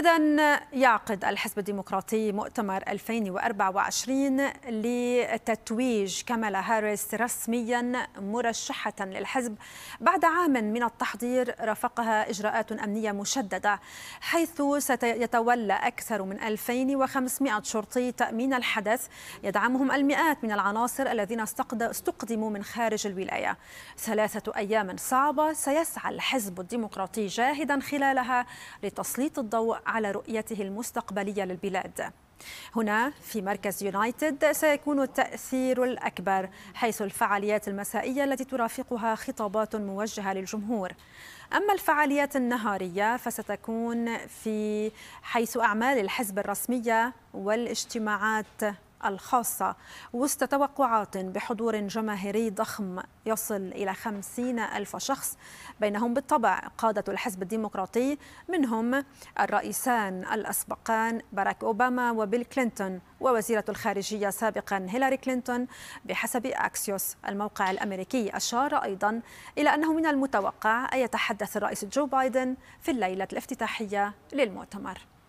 إذا يعقد الحزب الديمقراطي مؤتمر 2024 لتتويج كامالا هاريس رسميا مرشحة للحزب بعد عام من التحضير رافقها إجراءات أمنية مشددة حيث سيتولى أكثر من 2500 شرطي تأمين الحدث يدعمهم المئات من العناصر الذين استقدموا من خارج الولاية ثلاثة أيام صعبة سيسعى الحزب الديمقراطي جاهدا خلالها لتسليط الضوء على رؤيته المستقبلية للبلاد هنا في مركز يونايتد سيكون التأثير الأكبر حيث الفعاليات المسائية التي ترافقها خطابات موجهة للجمهور أما الفعاليات النهارية فستكون في حيث أعمال الحزب الرسمية والاجتماعات الخاصة وسط توقعات بحضور جماهيري ضخم يصل إلى خمسين ألف شخص بينهم بالطبع قادة الحزب الديمقراطي منهم الرئيسان الأسبقان باراك أوباما وبيل كلينتون ووزيرة الخارجية سابقا هيلاري كلينتون بحسب أكسيوس الموقع الأمريكي أشار أيضا إلى أنه من المتوقع أن يتحدث الرئيس جو بايدن في الليلة الافتتاحية للمؤتمر